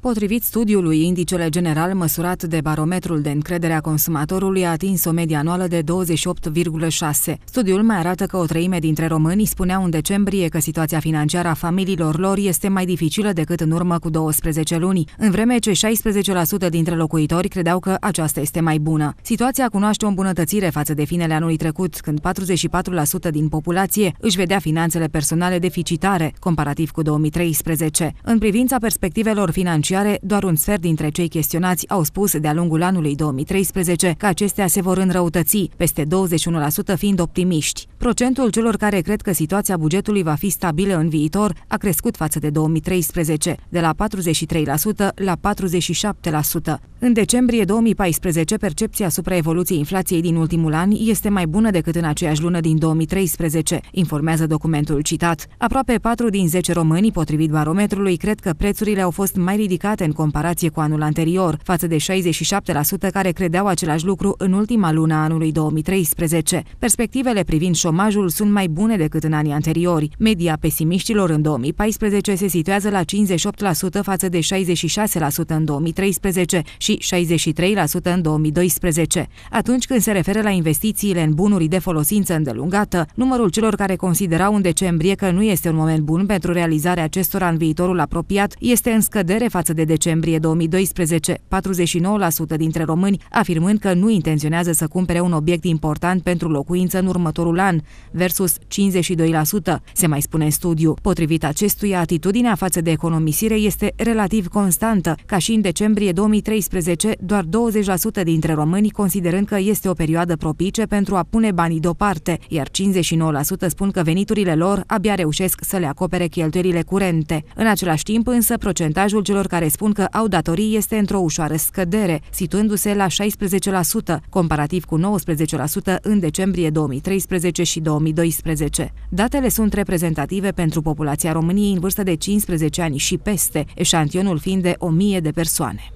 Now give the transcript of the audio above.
Potrivit studiului, indicele general măsurat de barometrul de încredere a consumatorului a atins o medie anuală de 28,6. Studiul mai arată că o treime dintre români spuneau în decembrie că situația financiară a familiilor lor este mai dificilă decât în urmă cu 12 luni, în vreme ce 16% dintre locuitori credeau că aceasta este mai bună. Situația cunoaște o îmbunătățire față de finele anului trecut, când 44% din populație își vedea finanțele personale deficitare, comparativ cu 2013. În privința perspectivelor financiare, financiare, doar un sfert dintre cei chestionați au spus de-a lungul anului 2013 că acestea se vor înrăutăți, peste 21% fiind optimiști. Procentul celor care cred că situația bugetului va fi stabilă în viitor a crescut față de 2013, de la 43% la 47%. În decembrie 2014, percepția asupra evoluției inflației din ultimul an este mai bună decât în aceeași lună din 2013, informează documentul citat. Aproape 4 din 10 români, potrivit barometrului, cred că prețurile au fost mai ridicate ridicate în comparație cu anul anterior, față de 67% care credeau același lucru în ultima lună a anului 2013. Perspectivele privind șomajul sunt mai bune decât în anii anteriori. Media pesimiștilor în 2014 se situează la 58% față de 66% în 2013 și 63% în 2012. Atunci când se referă la investițiile în bunuri de folosință îndelungată, numărul celor care considerau în decembrie că nu este un moment bun pentru realizarea acestora în viitorul apropiat este în scădere față față de decembrie 2012, 49% dintre români afirmând că nu intenționează să cumpere un obiect important pentru locuință în următorul an, versus 52%, se mai spune în studiu. Potrivit acestuia, atitudinea față de economisire este relativ constantă, ca și în decembrie 2013, doar 20% dintre români considerând că este o perioadă propice pentru a pune banii deoparte, iar 59% spun că veniturile lor abia reușesc să le acopere cheltuielile curente. În același timp, însă, procentajul celor care care spun că au datorii este într-o ușoară scădere, situându-se la 16%, comparativ cu 19% în decembrie 2013 și 2012. Datele sunt reprezentative pentru populația României în vârstă de 15 ani și peste, eșantionul fiind de 1000 de persoane.